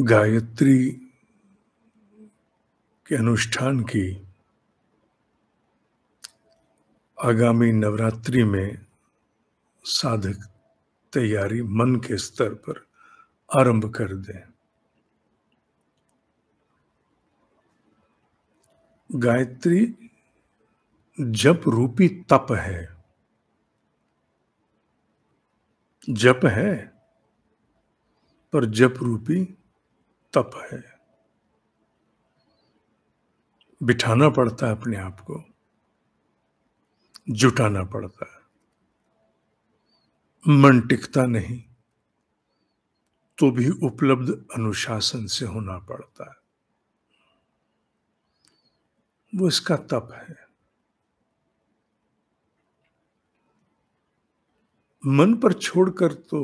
गायत्री के अनुष्ठान की आगामी नवरात्रि में साधक तैयारी मन के स्तर पर आरंभ कर दें गायत्री जप रूपी तप है जप है पर जप रूपी तप है बिठाना पड़ता है अपने आप को जुटाना पड़ता है मन टिकता नहीं तो भी उपलब्ध अनुशासन से होना पड़ता है वो इसका तप है मन पर छोड़कर तो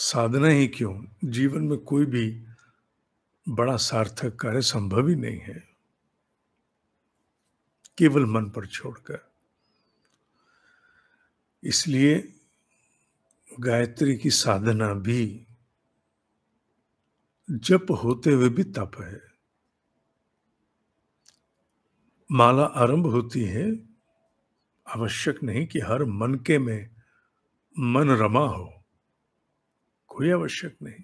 साधना ही क्यों जीवन में कोई भी बड़ा सार्थक कार्य संभव ही नहीं है केवल मन पर छोड़कर इसलिए गायत्री की साधना भी जप होते हुए भी तप है माला आरंभ होती है आवश्यक नहीं कि हर मन के में मन रमा हो कोई आवश्यक नहीं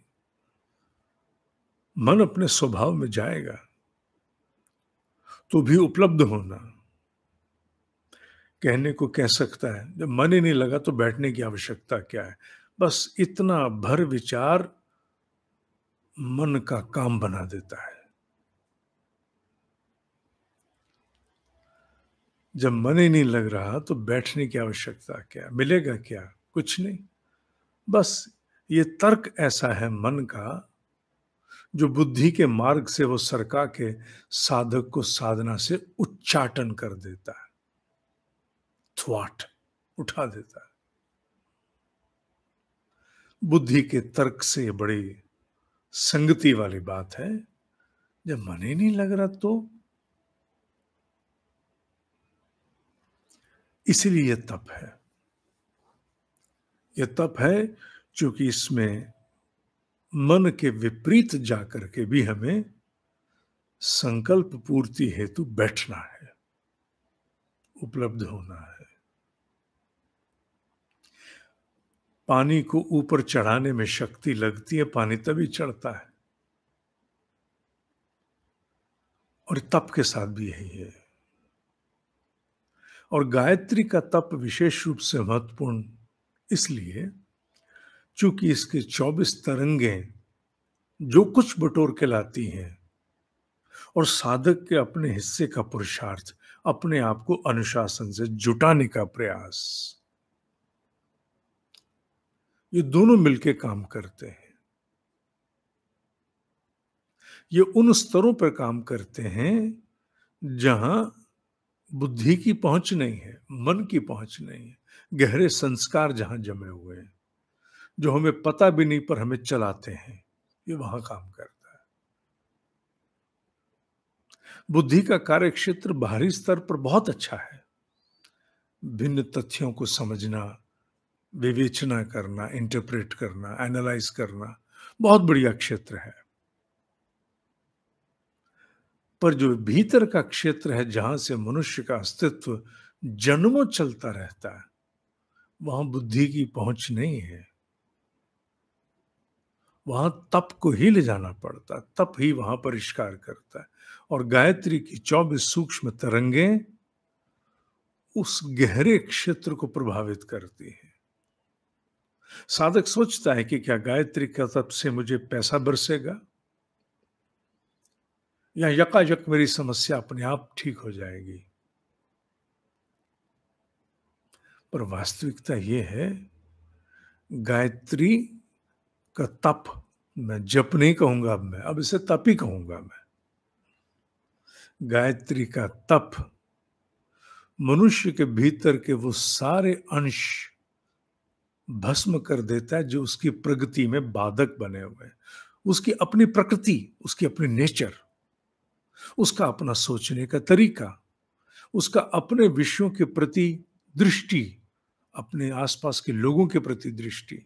मन अपने स्वभाव में जाएगा तो भी उपलब्ध होना कहने को कह सकता है जब मन ही नहीं लगा तो बैठने की आवश्यकता क्या है बस इतना भर विचार मन का काम बना देता है जब मन ही नहीं लग रहा तो बैठने की आवश्यकता क्या मिलेगा क्या कुछ नहीं बस ये तर्क ऐसा है मन का जो बुद्धि के मार्ग से वो सरका के साधक को साधना से उच्चाटन कर देता है थ्वाट उठा देता है बुद्धि के तर्क से बड़ी संगति वाली बात है जब मन ही नहीं लग रहा तो इसलिए यह तप है यह तप है चूंकि इसमें मन के विपरीत जाकर के भी हमें संकल्प पूर्ति हेतु बैठना है उपलब्ध होना है पानी को ऊपर चढ़ाने में शक्ति लगती है पानी तभी चढ़ता है और तप के साथ भी यही है और गायत्री का तप विशेष रूप से महत्वपूर्ण इसलिए चूंकि इसके चौबीस तरंगें जो कुछ बटोर के लाती हैं और साधक के अपने हिस्से का पुरुषार्थ अपने आप को अनुशासन से जुटाने का प्रयास ये दोनों मिलके काम करते हैं ये उन स्तरों पर काम करते हैं जहां बुद्धि की पहुंच नहीं है मन की पहुंच नहीं है गहरे संस्कार जहां जमे हुए हैं जो हमें पता भी नहीं पर हमें चलाते हैं ये वहां काम करता है बुद्धि का कार्य क्षेत्र बाहरी स्तर पर बहुत अच्छा है भिन्न तथ्यों को समझना विवेचना करना इंटरप्रेट करना एनालाइज करना बहुत बढ़िया क्षेत्र है पर जो भीतर का क्षेत्र है जहां से मनुष्य का अस्तित्व जन्मों चलता रहता है वहां बुद्धि की पहुंच नहीं है वहाँ तप को ही ले जाना पड़ता तप ही वहाँ परिष्कार करता है और गायत्री की चौबीस सूक्ष्म तरंगे उस गहरे क्षेत्र को प्रभावित करती है साधक सोचता है कि क्या गायत्री का तप से मुझे पैसा बरसेगा या यकायक मेरी समस्या अपने आप ठीक हो जाएगी पर वास्तविकता यह है गायत्री का तप मैं जप नहीं कहूंगा अब मैं अब इसे तप ही कहूंगा मैं गायत्री का तप मनुष्य के भीतर के वो सारे अंश भस्म कर देता है जो उसकी प्रगति में बाधक बने हुए हैं उसकी अपनी प्रकृति उसकी अपनी नेचर उसका अपना सोचने का तरीका उसका अपने विषयों के प्रति दृष्टि अपने आसपास के लोगों के प्रति दृष्टि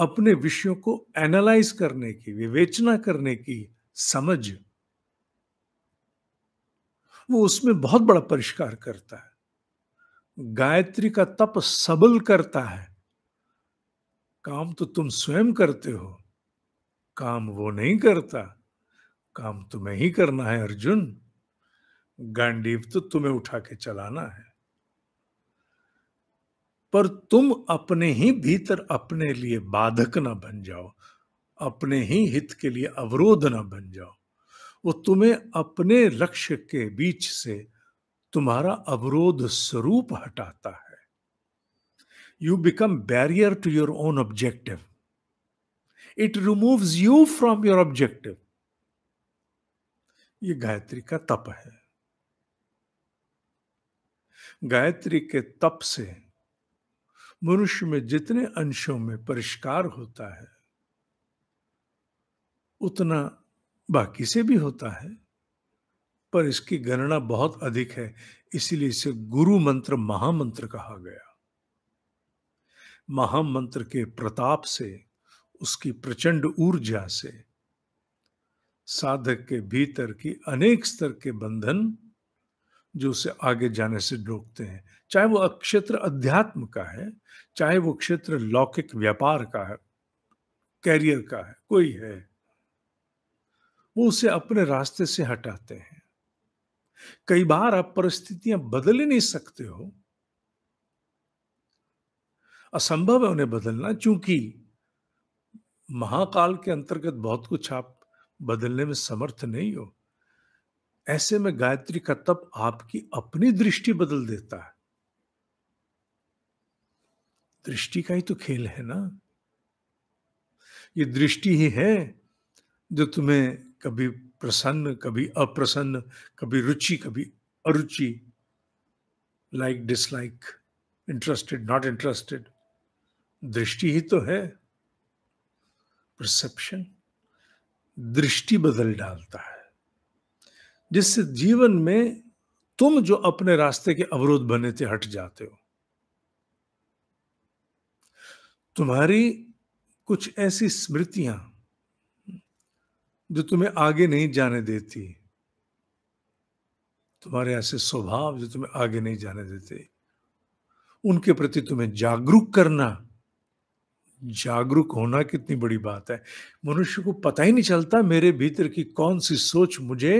अपने विषयों को एनालाइज करने की विवेचना करने की समझ वो उसमें बहुत बड़ा परिष्कार करता है गायत्री का तप सबल करता है काम तो तुम स्वयं करते हो काम वो नहीं करता काम तुम्हें ही करना है अर्जुन गांडीव तो तुम्हें उठा के चलाना है पर तुम अपने ही भीतर अपने लिए बाधक ना बन जाओ अपने ही हित के लिए अवरोध ना बन जाओ वो तुम्हें अपने लक्ष्य के बीच से तुम्हारा अवरोध स्वरूप हटाता है you become barrier to your own objective it removes you from your objective ये गायत्री का तप है गायत्री के तप से मनुष्य में जितने अंशों में परिष्कार होता है उतना बाकी से भी होता है पर इसकी गणना बहुत अधिक है इसीलिए इसे गुरु मंत्र महामंत्र कहा गया महामंत्र के प्रताप से उसकी प्रचंड ऊर्जा से साधक के भीतर की अनेक स्तर के बंधन जो उसे आगे जाने से रोकते हैं चाहे वो क्षेत्र अध्यात्म का है चाहे वो क्षेत्र लौकिक व्यापार का है कैरियर का है कोई है वो उसे अपने रास्ते से हटाते हैं कई बार आप परिस्थितियां बदल ही नहीं सकते हो असंभव है उन्हें बदलना क्योंकि महाकाल के अंतर्गत बहुत कुछ आप बदलने में समर्थ नहीं हो ऐसे में गायत्री का तप आपकी अपनी दृष्टि बदल देता है दृष्टि का ही तो खेल है ना ये दृष्टि ही है जो तुम्हें कभी प्रसन्न कभी अप्रसन्न कभी रुचि कभी अरुचि like dislike interested not interested दृष्टि ही तो है परसेप्शन दृष्टि बदल डालता है जिससे जीवन में तुम जो अपने रास्ते के अवरोध बने थे हट जाते हो तुम्हारी कुछ ऐसी स्मृतियां जो तुम्हें आगे नहीं जाने देती तुम्हारे ऐसे स्वभाव जो तुम्हें आगे नहीं जाने देते उनके प्रति तुम्हें जागरूक करना जागरूक होना कितनी बड़ी बात है मनुष्य को पता ही नहीं चलता मेरे भीतर की कौन सी सोच मुझे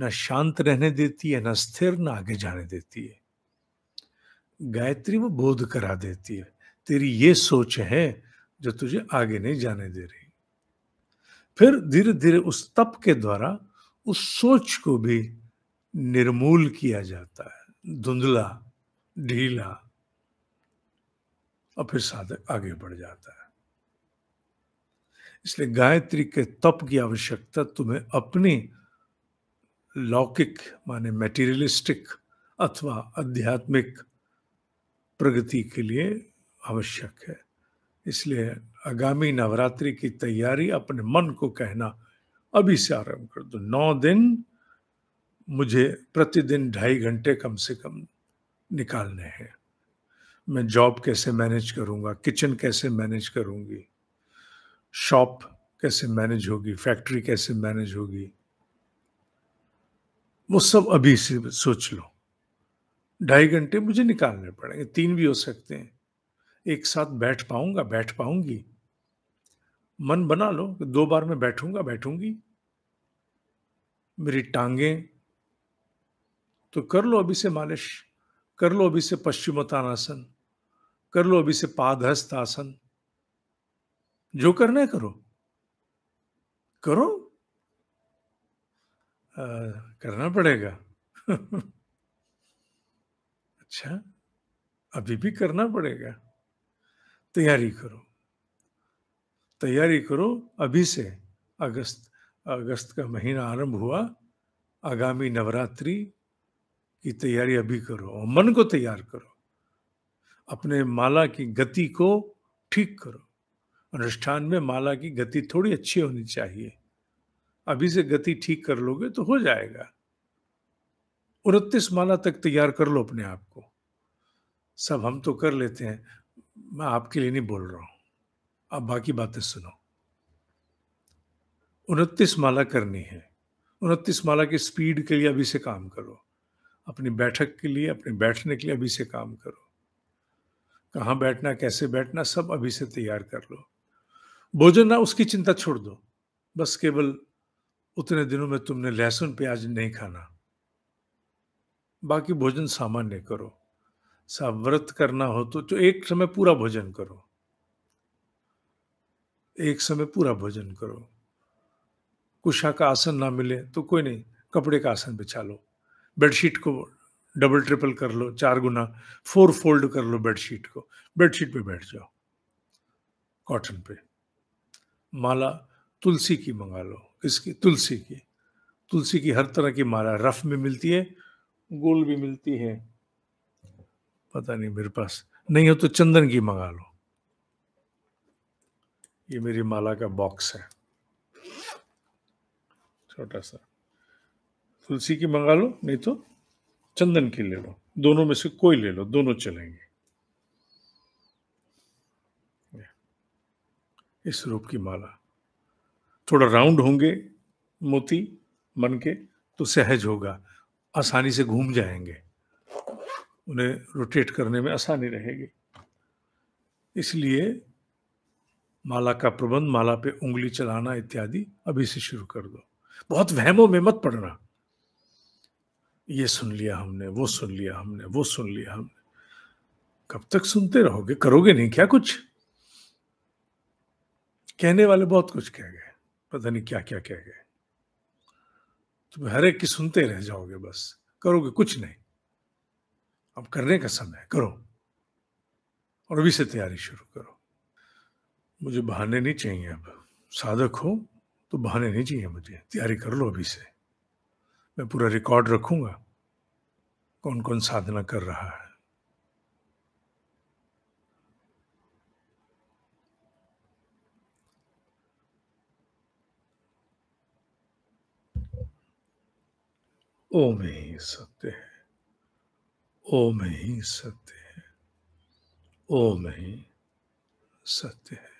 ना शांत रहने देती है ना स्थिर ना आगे जाने देती है गायत्री वो बोध करा देती है तेरी ये सोच है जो तुझे आगे नहीं जाने दे रही फिर धीरे धीरे उस तप के द्वारा उस सोच को भी निर्मूल किया जाता है धुंधला ढीला और फिर साधक आगे बढ़ जाता है इसलिए गायत्री के तप की आवश्यकता तुम्हें अपनी लौकिक माने मेटीरियलिस्टिक अथवा आध्यात्मिक प्रगति के लिए आवश्यक है इसलिए आगामी नवरात्रि की तैयारी अपने मन को कहना अभी से आरंभ कर दो नौ दिन मुझे प्रतिदिन ढाई घंटे कम से कम निकालने हैं मैं जॉब कैसे मैनेज करूँगा किचन कैसे मैनेज करूँगी शॉप कैसे मैनेज होगी फैक्ट्री कैसे मैनेज होगी वो सब अभी से सोच लो ढाई घंटे मुझे निकालने पड़ेंगे तीन भी हो सकते हैं एक साथ बैठ पाऊंगा बैठ पाऊंगी मन बना लो कि दो बार मैं बैठूंगा बैठूंगी मेरी टांगे तो कर लो अभी से मालिश कर लो अभी से पश्चिमोत्तानासन कर लो अभी से पादहस्त आसन जो करना है करो करो करना पड़ेगा अच्छा अभी भी करना पड़ेगा तैयारी करो तैयारी करो अभी से अगस्त अगस्त का महीना आरंभ हुआ आगामी नवरात्रि की तैयारी अभी करो और मन को तैयार करो अपने माला की गति को ठीक करो अनुष्ठान में माला की गति थोड़ी अच्छी होनी चाहिए अभी से गति ठीक कर लोगे तो हो जाएगा उनतीस माला तक तैयार कर लो अपने आप को सब हम तो कर लेते हैं मैं आपके लिए नहीं बोल रहा हूं आप बाकी बातें सुनो उनतीस माला करनी है उनतीस माला की स्पीड के लिए अभी से काम करो अपनी बैठक के लिए अपने बैठने के लिए अभी से काम करो कहाँ बैठना कैसे बैठना सब अभी से तैयार कर लो भोजन ना उसकी चिंता छोड़ दो बस केवल उतने दिनों में तुमने लहसुन प्याज नहीं खाना बाकी भोजन सामान्य करो सा व्रत करना हो तो, तो एक समय पूरा भोजन करो एक समय पूरा भोजन करो कुशा का आसन ना मिले तो कोई नहीं कपड़े का आसन बिछा लो बेडशीट को डबल ट्रिपल कर लो चार गुना फोर फोल्ड कर लो बेडशीट को बेडशीट पे बैठ जाओ कॉटन पे माला तुलसी की मंगा लो इसकी तुलसी की तुलसी की हर तरह की माला रफ में मिलती है गोल भी मिलती है पता नहीं मेरे पास नहीं हो तो चंदन की मंगा लो ये मेरी माला का बॉक्स है छोटा सा तुलसी की मंगा लो नहीं तो चंदन की ले लो दोनों में से कोई ले लो दोनों चलेंगे इस रूप की माला थोड़ा राउंड होंगे मोती मन के तो सहज होगा आसानी से घूम जाएंगे उन्हें रोटेट करने में आसानी रहेगी इसलिए माला का प्रबंध माला पे उंगली चलाना इत्यादि अभी से शुरू कर दो बहुत वहमों में मत पड़ना ये सुन लिया हमने वो सुन लिया हमने वो सुन लिया हमने कब तक सुनते रहोगे करोगे नहीं क्या कुछ कहने वाले बहुत कुछ कह गए पता नहीं क्या क्या कह गए तुम हर एक की सुनते रह जाओगे बस करोगे कुछ नहीं अब करने का समय करो और अभी से तैयारी शुरू करो मुझे बहाने नहीं चाहिए अब साधक हो तो बहाने नहीं चाहिए मुझे तैयारी कर लो अभी से मैं पूरा रिकॉर्ड रखूंगा कौन कौन साधना कर रहा है ओम ही सत्य है ओम ही सत्य है ओम ही सत्य है